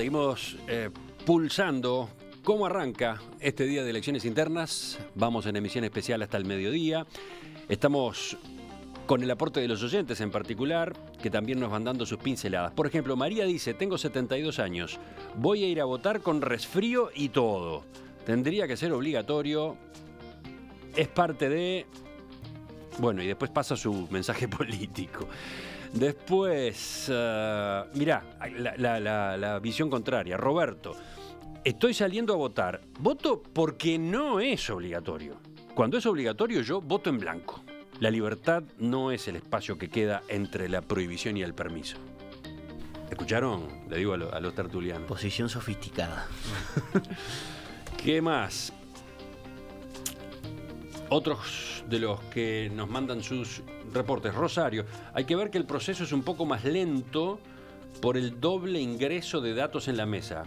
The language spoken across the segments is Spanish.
Seguimos eh, pulsando cómo arranca este día de elecciones internas. Vamos en emisión especial hasta el mediodía. Estamos con el aporte de los oyentes en particular, que también nos van dando sus pinceladas. Por ejemplo, María dice, tengo 72 años, voy a ir a votar con resfrío y todo. Tendría que ser obligatorio, es parte de... Bueno, y después pasa su mensaje político. Después, eh, mirá, la, visión contraria. Roberto, estoy saliendo a votar. Voto porque no es obligatorio. Cuando es obligatorio yo voto en blanco. La libertad no es el espacio que queda entre la prohibición y el permiso. ¿Escucharon? Le digo a los tertulianos. Posición sofisticada. ¿Qué más? Otros de los que nos mandan sus reportes. Rosario, hay que ver que el proceso es un poco más lento por el doble ingreso de datos en la mesa.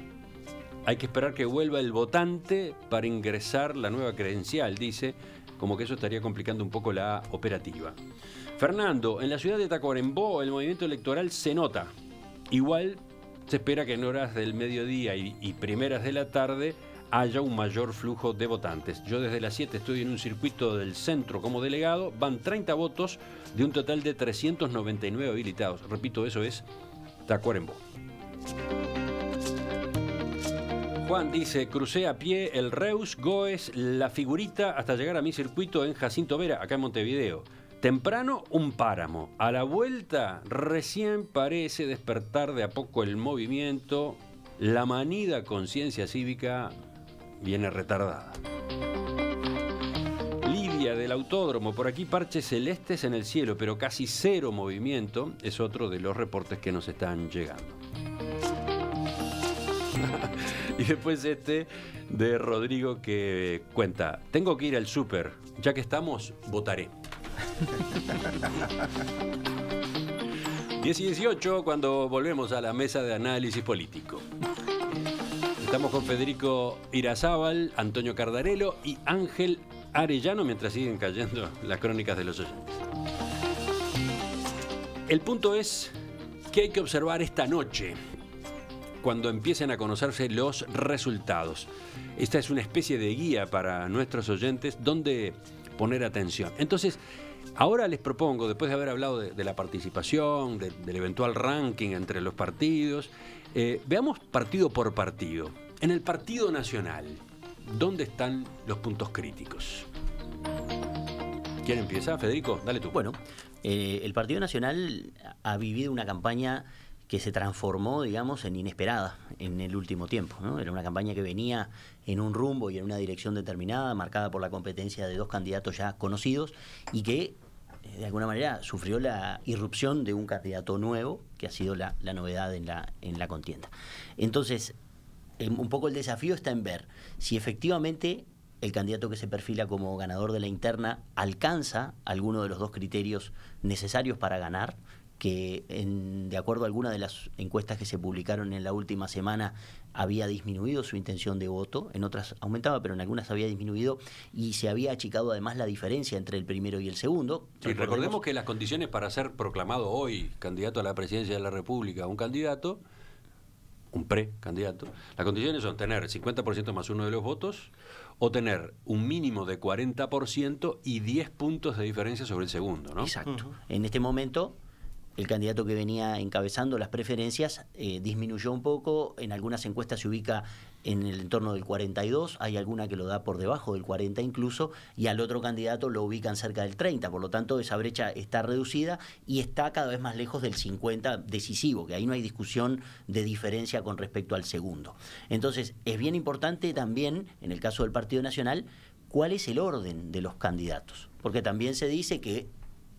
Hay que esperar que vuelva el votante para ingresar la nueva credencial, dice, como que eso estaría complicando un poco la operativa. Fernando, en la ciudad de Tacuarembó el movimiento electoral se nota. Igual se espera que en horas del mediodía y, y primeras de la tarde haya un mayor flujo de votantes. Yo desde las 7 estoy en un circuito del centro como delegado, van 30 votos de un total de 399 habilitados. Repito, eso es Tacuarembó. Juan dice, crucé a pie el Reus, Goes, la figurita hasta llegar a mi circuito en Jacinto Vera, acá en Montevideo. Temprano un páramo, a la vuelta recién parece despertar de a poco el movimiento, la manida conciencia cívica viene retardada. Lidia del autódromo, por aquí parches celestes en el cielo, pero casi cero movimiento, es otro de los reportes que nos están llegando. y después este de Rodrigo que cuenta, tengo que ir al súper, ya que estamos, votaré. y 18 cuando volvemos a la mesa de análisis político. Estamos con Federico Irazábal, Antonio Cardarelo y Ángel Arellano mientras siguen cayendo las crónicas de los oyentes. El punto es que hay que observar esta noche cuando empiecen a conocerse los resultados. Esta es una especie de guía para nuestros oyentes donde poner atención. Entonces, ahora les propongo, después de haber hablado de, la participación, del eventual ranking entre los partidos, eh, veamos partido por partido. En el Partido Nacional, ¿dónde están los puntos críticos? ¿Quién empieza? Federico, dale tú. Bueno, eh, el Partido Nacional ha vivido una campaña que se transformó, digamos, en inesperada en el último tiempo. Era una campaña que venía en un rumbo y en una dirección determinada, marcada por la competencia de dos candidatos ya conocidos y que, eh, de alguna manera, sufrió la irrupción de un candidato nuevo, que ha sido la, novedad en la, en la contienda. Entonces, un poco el desafío está en ver si efectivamente el candidato que se perfila como ganador de la interna alcanza alguno de los dos criterios necesarios para ganar, que en, de acuerdo a algunas de las encuestas que se publicaron en la última semana había disminuido su intención de voto, en otras aumentaba, pero en algunas había disminuido y se había achicado además la diferencia entre el primero y el segundo. Sí, recordemos que las condiciones para ser proclamado hoy candidato a la presidencia de la República, un candidato, un precandidato, las condiciones son tener 50% más uno de los votos o tener un mínimo de 40% y 10 puntos de diferencia sobre el segundo, ¿no? Exacto. En este momento el candidato que venía encabezando las preferencias eh, disminuyó un poco, en algunas encuestas se ubica en el entorno del 42, hay alguna que lo da por debajo del 40 incluso, y al otro candidato lo ubican cerca del 30, por lo tanto esa brecha está reducida y está cada vez más lejos del 50 decisivo, que ahí no hay discusión de diferencia con respecto al segundo. Entonces, es bien importante también, en el caso del Partido Nacional, cuál es el orden de los candidatos, porque también se dice que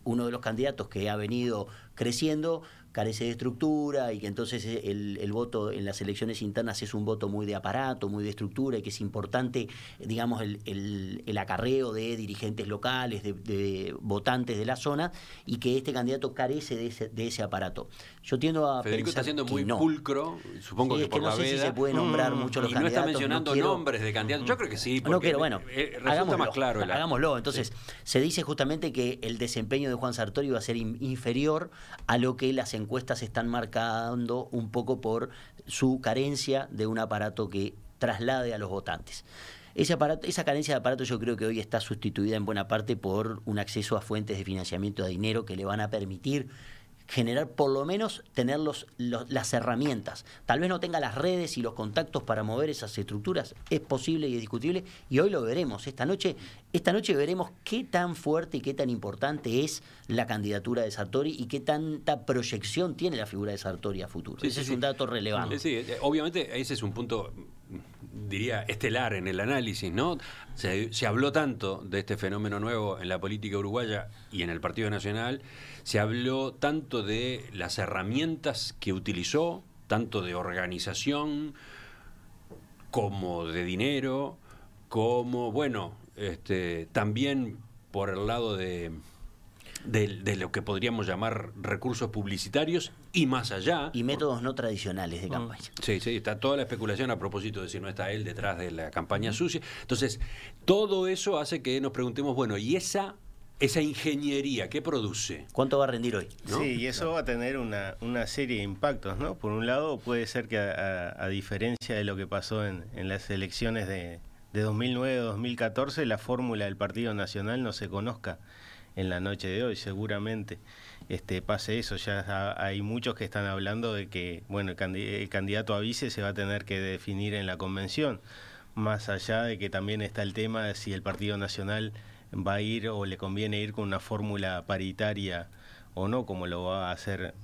uno de los candidatos que ha venido creciendo carece de estructura y que entonces eh, el, voto en las elecciones internas es un voto muy de aparato, muy de estructura y que es importante, digamos, el, acarreo de dirigentes locales, de, votantes de la zona y que este candidato carece de ese, aparato. Yo tiendo a Federico está siendo muy pulcro, supongo que, por no la sé se puede nombrar mm, mucho y no está mencionando nombres de candidatos. Yo creo que sí. porque eh, eh, hagámoslo, Hagámoslo. Entonces, se dice justamente que el desempeño de Juan Sartori va a ser inferior a lo que las encuestas encuestas están marcando un poco por su carencia de un aparato que traslade a los votantes. Ese esa carencia de aparato yo creo que hoy está sustituida en buena parte por un acceso a fuentes de financiamiento de dinero que le van a permitir generar, por lo menos tener los, las herramientas. Tal vez no tenga las redes y los contactos para mover esas estructuras, es posible y es discutible, y hoy lo veremos. Esta noche, esta noche veremos qué tan fuerte y qué tan importante es la candidatura de Sartori y qué tanta proyección tiene la figura de Sartori a futuro. ese es un dato relevante. Eh, sí, eh, obviamente ese es un punto diría, estelar en el análisis, ¿no? se habló tanto de este fenómeno nuevo en la política uruguaya y en el Partido Nacional se habló tanto de las herramientas que utilizó, tanto de organización como de dinero, como, bueno, este, también por el lado de, lo que podríamos llamar recursos publicitarios y más allá. Y métodos no tradicionales de mm. campaña. Sí, sí, está toda la especulación a propósito de si no está él detrás de la campaña sucia. Entonces, todo eso hace que nos preguntemos, bueno, ¿y esa esa ingeniería que produce. ¿Cuánto va a rendir hoy? Sí, y eso va a tener una, serie de impactos, ¿no? Por un lado, puede ser que a, diferencia de lo que pasó en, en las elecciones de, de 2009-2014, la fórmula del Partido Nacional no se conozca en la noche de hoy, seguramente este, pase eso. Ya hay muchos que están hablando de que, bueno, el, el candidato a vice se va a tener que definir en la convención, más allá de que también está el tema de si el Partido Nacional va a ir o le conviene ir con una fórmula paritaria o no, como lo va a hacer,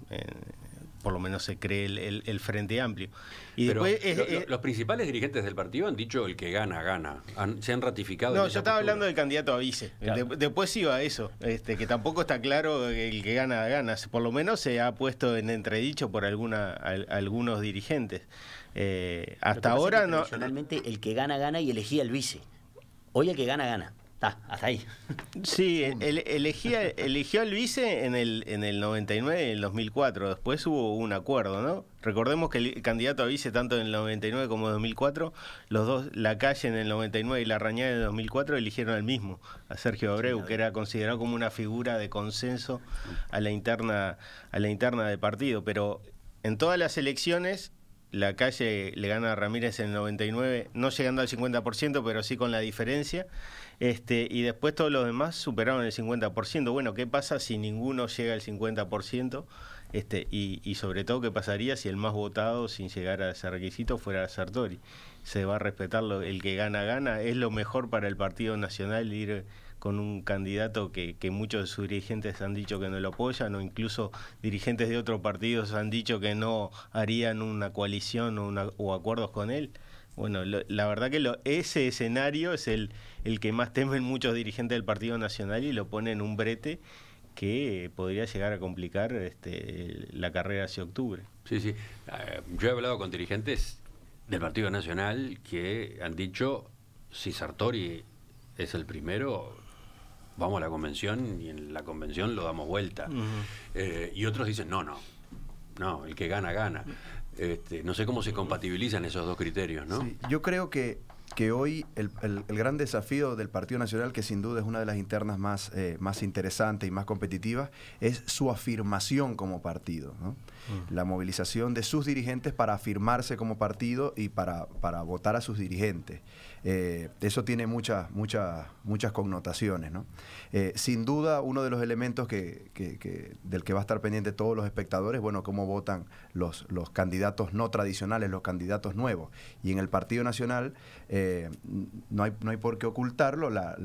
por lo menos se cree el, Frente Amplio. Y los principales dirigentes del partido han dicho el que gana, gana. se han ratificado. No, yo estaba hablando del candidato a vice. después iba eso, este, que tampoco está claro el que gana, gana. Por lo menos se ha puesto en entredicho por alguna, algunos dirigentes. Eh, hasta ahora no. personalmente el que gana, gana y elegía el vice. Hoy el que gana, gana. Está, hasta ahí. Sí, eligió al vice en el, en el 99 y el 2004. Después hubo un acuerdo, ¿no? Recordemos que el candidato a vice, tanto en el 99 como en 2004, los dos, la calle en el 99 y la rañada en el 2004, eligieron al mismo, a Sergio Abreu, que era considerado como una figura de consenso a la interna, a la interna del partido. Pero en todas las elecciones la calle le gana a Ramírez en el 99, no llegando al 50%, pero sí con la diferencia. Este, y después todos los demás superaron el 50%. Bueno, ¿qué pasa si ninguno llega al 50%? Este, y, sobre todo, ¿qué pasaría si el más votado, sin llegar a ese requisito, fuera Sartori? Se va a respetar el que gana, gana. Es lo mejor para el Partido Nacional ir con un candidato que, muchos de sus dirigentes han dicho que no lo apoyan o incluso dirigentes de otros partidos han dicho que no harían una coalición o, acuerdos con él. Bueno, la verdad que lo, ese escenario es el, el que más temen muchos dirigentes del Partido Nacional y lo ponen en un brete que podría llegar a complicar este, la carrera hacia octubre. Sí, sí. Ah, yo he hablado con dirigentes del Partido Nacional que han dicho, si Sartori es el primero, vamos a la convención y en la convención lo damos vuelta. Eh, y otros dicen, no, no, no, el que gana, gana. Este, no sé cómo se compatibilizan esos dos criterios, ¿no? yo creo que que hoy el, gran desafío del Partido Nacional, que sin duda es una de las internas más, eh, más interesantes y más competitivas, es su afirmación como partido. Mm. La movilización de sus dirigentes para afirmarse como partido y para, votar a sus dirigentes. Eh, eso tiene muchas, muchas, muchas connotaciones. Eh, sin duda, uno de los elementos que, del que va a estar pendiente todos los espectadores, bueno, cómo votan los, los candidatos no tradicionales, los candidatos nuevos. Y en el Partido Nacional... Eh, no, hay, por qué ocultarlo, la,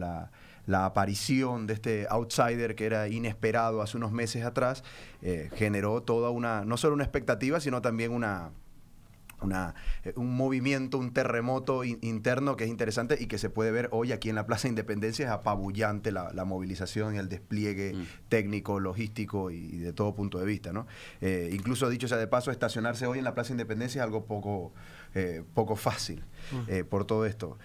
la, aparición de este outsider que era inesperado hace unos meses atrás eh, generó toda una, no solo una expectativa, sino también una, una, eh, un movimiento, un terremoto interno que es interesante y que se puede ver hoy aquí en la Plaza Independencia. Es apabullante la, movilización y el despliegue mm. técnico, logístico y, de todo punto de vista. ¿no? Eh, incluso dicho sea de paso, estacionarse hoy en la Plaza Independencia es algo poco, eh, poco fácil mm. por todo esto.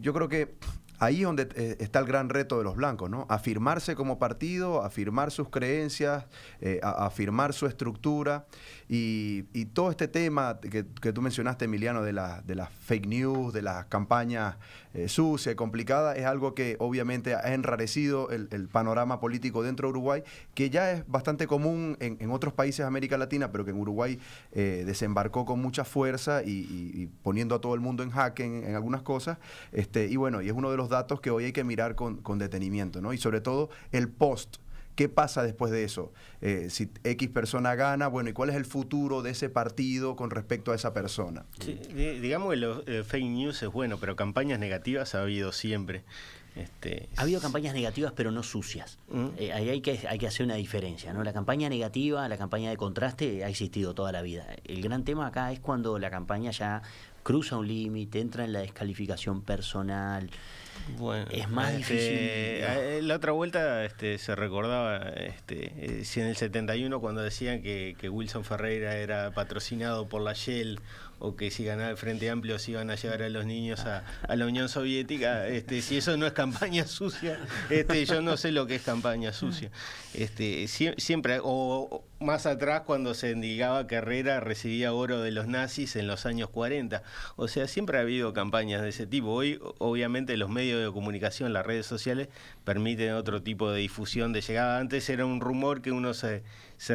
yo creo que Ahí es donde eh, está el gran reto de los blancos, ¿no? Afirmarse como partido, afirmar sus creencias, eh, afirmar su estructura y, todo este tema que, tú mencionaste, Emiliano, de, las fake news, de las campañas eh, sucias, complicadas, es algo que obviamente ha enrarecido el, panorama político dentro de Uruguay, que ya es bastante común en, otros países de América Latina, pero que en Uruguay eh, desembarcó con mucha fuerza y, poniendo a todo el mundo en jaque en, algunas cosas. Este, y bueno, y es uno de los datos que hoy hay que mirar con, detenimiento, ¿no? Y sobre todo el post. ¿Qué pasa después de eso? Eh, si X persona gana, bueno, ¿y cuál es el futuro de ese partido con respecto a esa persona? digamos que los eh, fake news es bueno, pero campañas negativas ha habido siempre. Este, ha habido campañas negativas, pero no sucias. ¿Mm? Eh, ahí hay que, hay que hacer una diferencia. ¿no? La campaña negativa, la campaña de contraste, ha existido toda la vida. El gran tema acá es cuando la campaña ya cruza un límite, entra en la descalificación personal es más este, difícil. Eh, la otra vuelta este, se recordaba este, eh, si en el 71 cuando decían que, que Wilson Ferreira era patrocinado por la Shell o que si ganaba el Frente Amplio se iban a llevar a los niños a, la Unión Soviética, este, si eso no es campaña sucia, este, yo no sé lo que es campaña sucia. Este, siempre, o, más atrás cuando se indicaba que Herrera recibía oro de los nazis en los años 40. O sea, siempre ha habido campañas de ese tipo. Hoy, obviamente, los medios de comunicación, las redes sociales, permiten otro tipo de difusión de llegada. Antes era un rumor que uno se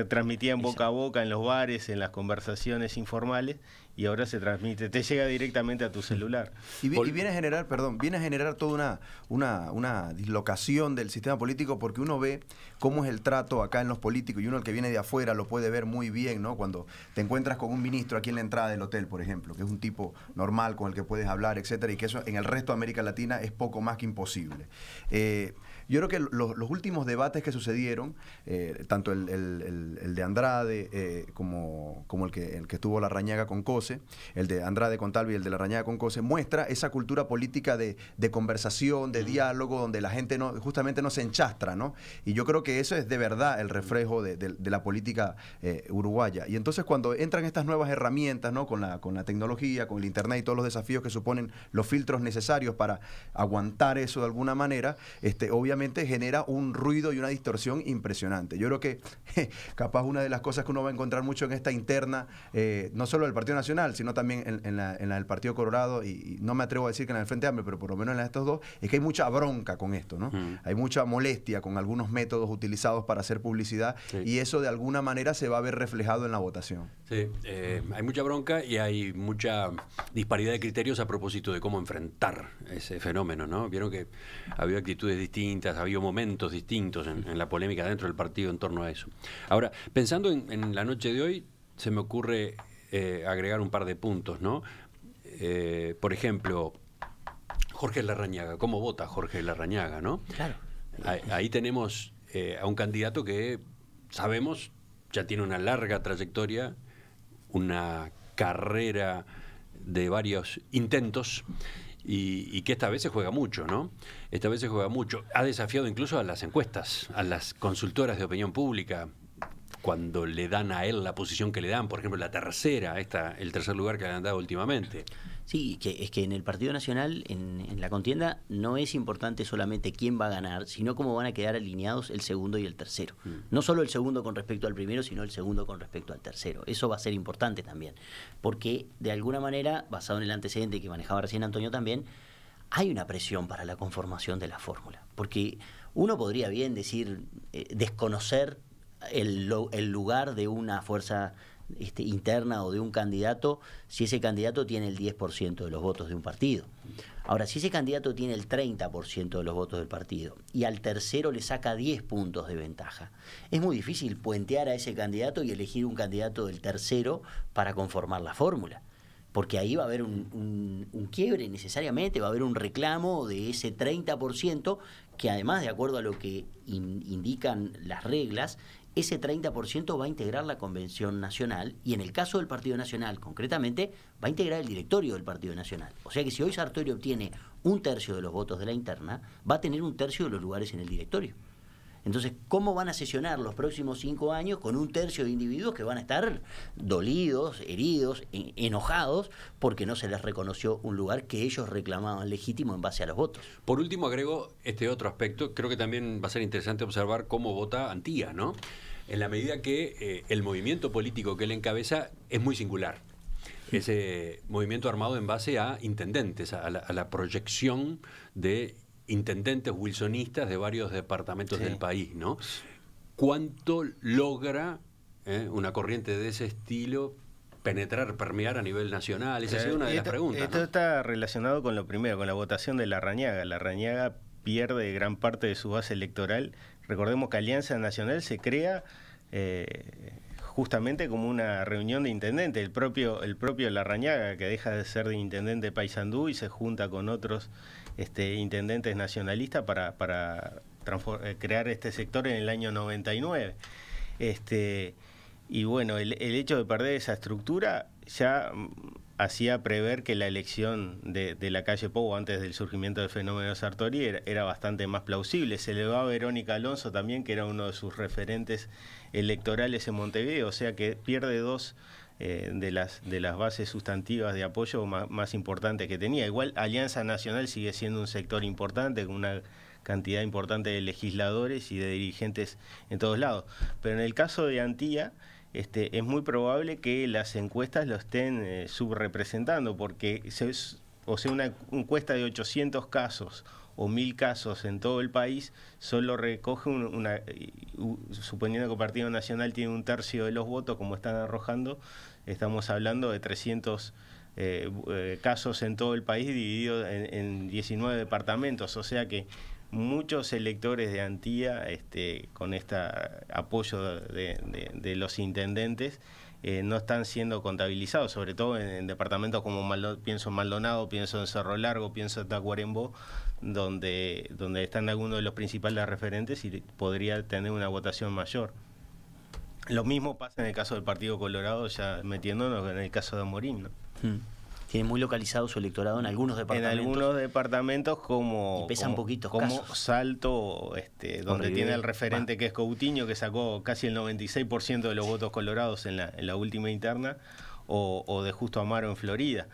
transmitía en boca a boca, en los bares, en las conversaciones informales, y ahora se transmite, te llega directamente a tu celular. Y, viene a generar, perdón, viene a generar toda una, una, dislocación del sistema político porque uno ve cómo es el trato acá en los políticos y uno el que viene de afuera lo puede ver muy bien, ¿no? Cuando te encuentras con un ministro aquí en la entrada del hotel, por ejemplo, que es un tipo normal con el que puedes hablar, etcétera, y que eso en el resto de América Latina es poco más que imposible. Eh, yo creo que los, últimos debates que sucedieron, eh, tanto el, de Andrade eh, como, como el, que, el que estuvo la rañaga con Cosa, el de Andrade Contalvi y el de la Rañada Concose, muestra esa cultura política de, conversación, de mm. diálogo, donde la gente justamente no se enchastra, ¿no? Y yo creo que eso es de verdad el reflejo de, la política eh, uruguaya. Y entonces cuando entran estas nuevas herramientas, ¿no? Con la, con la tecnología, con el Internet y todos los desafíos que suponen los filtros necesarios para aguantar eso de alguna manera, este, obviamente genera un ruido y una distorsión impresionante. Yo creo que capaz una de las cosas que uno va a encontrar mucho en esta interna, eh, no solo del Partido Nacional, sino también en, la, del Partido Colorado, y, no me atrevo a decir que en el Frente Amplio, pero por lo menos en la de estos dos, es que hay mucha bronca con esto, ¿no? Hay mucha molestia con algunos métodos utilizados para hacer publicidad y eso de alguna manera se va a ver reflejado en la votación. Sí, eh, hay mucha bronca y hay mucha disparidad de criterios a propósito de cómo enfrentar ese fenómeno, ¿no? Vieron que había actitudes distintas, había momentos distintos en, la polémica dentro del partido en torno a eso. Ahora, pensando en la noche de hoy, se me ocurre eh, agregar un par de puntos, ¿no? Eh, por ejemplo, Jorge Larrañaga, ¿cómo vota Jorge Larrañaga, no? Claro. Ahí, tenemos eh, a un candidato que sabemos ya tiene una larga trayectoria, una carrera de varios intentos. Y, y, que esta vez se juega mucho, ¿no? Esta vez se juega mucho. Ha desafiado incluso a las encuestas, a las consultoras de opinión pública, cuando le dan a él la posición que le dan, por ejemplo, la tercera, esta, el tercer lugar que le han dado últimamente. Sí, que es que en el Partido Nacional, en, la contienda, no es importante solamente quién va a ganar, sino cómo van a quedar alineados el segundo y el tercero. Mm. No solo el segundo con respecto al primero, sino el segundo con respecto al tercero. Eso va a ser importante también, porque de alguna manera, basado en el antecedente que manejaba recién Antonio también, hay una presión para la conformación de la fórmula, porque uno podría bien decir, eh, desconocer el, lugar de una fuerza este, interna o de un candidato si ese candidato tiene el 10% de los votos de un partido. Ahora, si ese candidato tiene el 30% de los votos del partido y al tercero le saca 10 puntos de ventaja, es muy difícil puentear a ese candidato y elegir un candidato del tercero para conformar la fórmula. Porque ahí va a haber un, quiebre necesariamente, va a haber un reclamo de ese 30% que además, de acuerdo a lo que indican las reglas, ese 30% va a integrar la Convención Nacional y en el caso del Partido Nacional concretamente va a integrar el directorio del Partido Nacional. O sea que si hoy Sartori obtiene un tercio de los votos de la interna, va a tener un tercio de los lugares en el directorio. Entonces, ¿cómo van a sesionar los próximos cinco años con un tercio de individuos que van a estar dolidos, heridos, e-, enojados, porque no se les reconoció un lugar que ellos reclamaban legítimo en base a los votos? Por último, agrego este otro aspecto. Creo que también va a ser interesante observar cómo vota Antía, ¿no? En la medida que eh, el movimiento político que él encabeza es muy singular ese movimiento armado en base a intendentes, a la proyección de intendentes wilsonistas de varios departamentos del país, ¿no? ¿Cuánto logra eh, una corriente de ese estilo penetrar, permear a nivel nacional? Esa es eh, una de las preguntas. Esto está relacionado con lo primero, con la votación de la Rañaga. La Rañaga pierde gran parte de su base electoral. Recordemos que Alianza Nacional se crea eh, justamente como una reunión de intendentes El propio, el propio Larrañaga, que deja de ser de intendente de Paysandú y se junta con otros este, intendentes nacionalistas para, para eh, crear este sector en el año 99. Este, y bueno, el, hecho de perder esa estructura ya mm, hacía prever que la elección de, la calle Pou antes del surgimiento del fenómeno Sartori era, era, bastante más plausible. Se le va a Verónica Alonso también, que era uno de sus referentes electorales en Montevideo, o sea que pierde dos eh, de, las, de las bases sustantivas de apoyo más, importantes que tenía. Igual Alianza Nacional sigue siendo un sector importante, con una cantidad importante de legisladores y de dirigentes en todos lados. Pero en el caso de Antía, este, es muy probable que las encuestas lo estén eh, subrepresentando, porque se, o sea, una encuesta de 800 casos o mil casos en todo el país, solo recoge una, suponiendo que el Partido Nacional tiene un tercio de los votos, como están arrojando, estamos hablando de 300 eh, eh, casos en todo el país divididos en, 19 departamentos, o sea que muchos electores de Antía, este, con este apoyo de los intendentes, eh, no están siendo contabilizados, sobre todo en, departamentos como pienso en Maldonado, pienso en Cerro Largo, pienso en Tacuarembó, donde, donde están algunos de los principales referentes y podría tener una votación mayor. Lo mismo pasa en el caso del Partido Colorado, ya metiéndonos en el caso de Amorín. Mm tiene muy localizado su electorado en algunos departamentos. En algunos departamentos como... Como Salto, este, donde tiene el referente que es Coutinho, que sacó casi el 96% de los votos colorados en la, última interna, o, de Justo Amaro en Florida.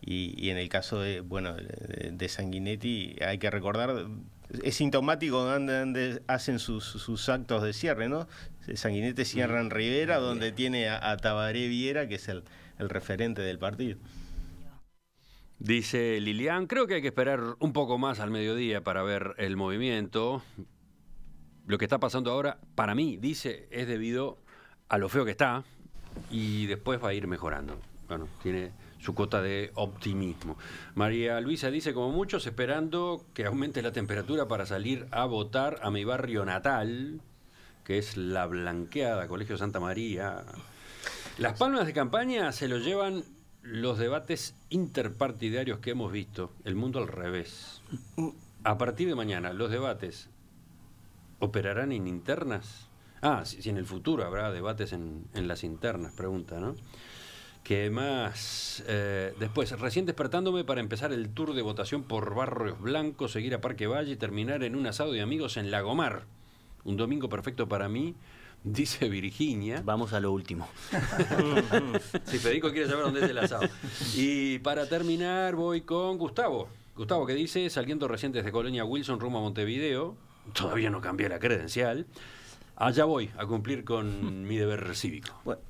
Y, en el caso de bueno de, Sanguinetti hay que recordar es sintomático donde, hacen sus, actos de cierre no Sanguinetti cierra en Rivera donde tiene a, a Tabaré Viera que es el, el referente del partido Dice Lilian, creo que hay que esperar un poco más al mediodía para ver el movimiento. Lo que está pasando ahora, para mí, dice, es debido a lo feo que está y después va a ir mejorando. Bueno, tiene su cota de optimismo. María Luisa dice, como muchos, esperando que aumente la temperatura para salir a votar a mi barrio natal, que es La Blanqueada, Colegio Santa María. Las palmas de campaña se lo llevan los debates interpartidarios que hemos visto, el mundo al revés. A partir de mañana, los debates operarán en internas. Ah, si, en el futuro habrá debates en, en las internas, pregunta, ¿no? que más? Eh, después, recién despertándome para empezar el tour de votación por Barrios Blancos, seguir a Parque Valle y terminar en un asado de amigos en Lagomar. Un domingo perfecto para mí, dice Virginia. Vamos a lo último. si Federico quiere saber dónde es el asado. Y para terminar voy con Gustavo. Gustavo que dice, saliendo recientes De Colonia Wilson rumbo a Montevideo, todavía no cambié la credencial. Allá voy a cumplir con mi deber cívico. Bueno,